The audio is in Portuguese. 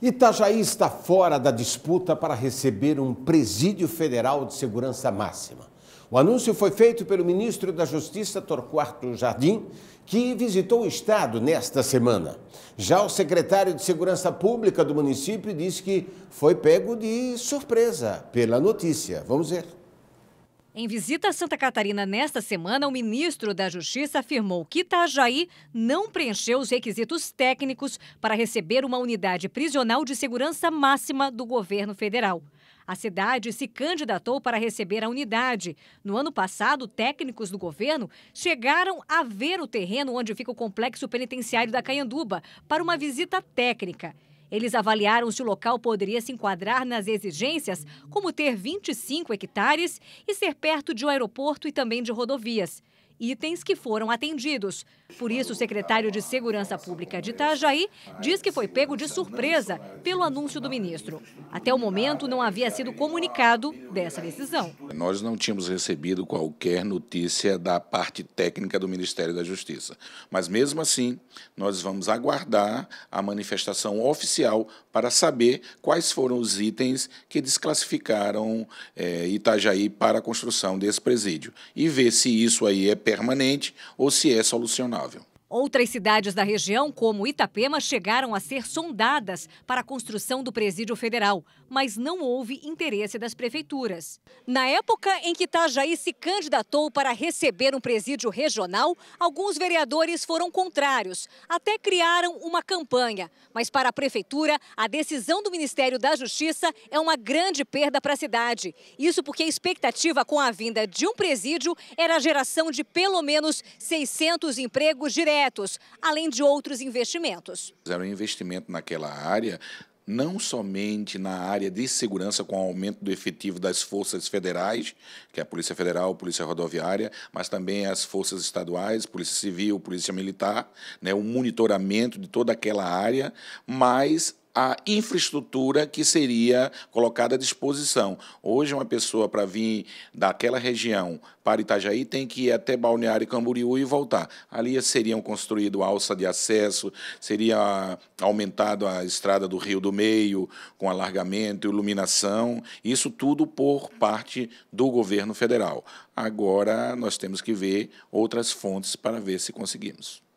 Itajaí está fora da disputa para receber um presídio federal de segurança máxima. O anúncio foi feito pelo ministro da Justiça, Torquato Jardim, que visitou o estado nesta semana. Já o secretário de Segurança Pública do município disse que foi pego de surpresa pela notícia. Vamos ver. Em visita a Santa Catarina nesta semana, o ministro da Justiça afirmou que Itajaí não preencheu os requisitos técnicos para receber uma unidade prisional de segurança máxima do governo federal. A cidade se candidatou para receber a unidade. No ano passado, técnicos do governo chegaram a ver o terreno onde fica o complexo penitenciário da Caianduba para uma visita técnica. Eles avaliaram se o local poderia se enquadrar nas exigências, como ter 25 hectares e ser perto de um aeroporto e também de rodovias itens que foram atendidos. Por isso, o secretário de Segurança Pública de Itajaí diz que foi pego de surpresa pelo anúncio do ministro. Até o momento, não havia sido comunicado dessa decisão. Nós não tínhamos recebido qualquer notícia da parte técnica do Ministério da Justiça. Mas, mesmo assim, nós vamos aguardar a manifestação oficial para saber quais foram os itens que desclassificaram é, Itajaí para a construção desse presídio e ver se isso aí é permanente ou se é solucionável. Outras cidades da região, como Itapema, chegaram a ser sondadas para a construção do presídio federal, mas não houve interesse das prefeituras. Na época em que Itajaí se candidatou para receber um presídio regional, alguns vereadores foram contrários, até criaram uma campanha. Mas para a prefeitura, a decisão do Ministério da Justiça é uma grande perda para a cidade. Isso porque a expectativa com a vinda de um presídio era a geração de pelo menos 600 empregos diretos projetos, além de outros investimentos. Era um investimento naquela área não somente na área de segurança com o aumento do efetivo das forças federais, que é a Polícia Federal, Polícia Rodoviária, mas também as forças estaduais, Polícia Civil, Polícia Militar, né, o monitoramento de toda aquela área, mas a infraestrutura que seria colocada à disposição. Hoje, uma pessoa para vir daquela região para Itajaí tem que ir até Balneário Camboriú e voltar. Ali seriam construído alça de acesso, seria aumentado a estrada do Rio do Meio, com alargamento, iluminação, isso tudo por parte do governo federal. Agora, nós temos que ver outras fontes para ver se conseguimos.